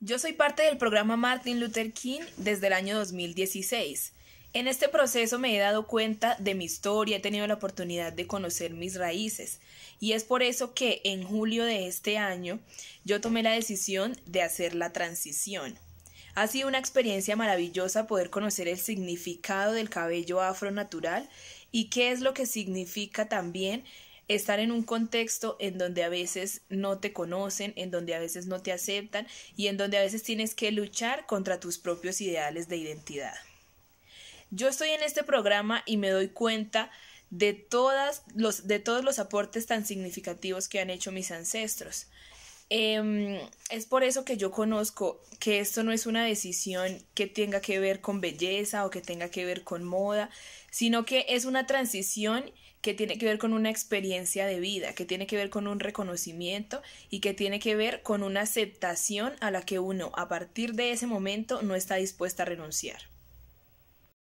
Yo soy parte del programa Martin Luther King desde el año 2016. En este proceso me he dado cuenta de mi historia, he tenido la oportunidad de conocer mis raíces y es por eso que en julio de este año yo tomé la decisión de hacer la transición. Ha sido una experiencia maravillosa poder conocer el significado del cabello afro natural y qué es lo que significa también estar en un contexto en donde a veces no te conocen, en donde a veces no te aceptan y en donde a veces tienes que luchar contra tus propios ideales de identidad. Yo estoy en este programa y me doy cuenta de, todas los, de todos los aportes tan significativos que han hecho mis ancestros. Em, es por eso que yo conozco que esto no es una decisión que tenga que ver con belleza o que tenga que ver con moda, sino que es una transición que tiene que ver con una experiencia de vida, que tiene que ver con un reconocimiento y que tiene que ver con una aceptación a la que uno a partir de ese momento no está dispuesta a renunciar.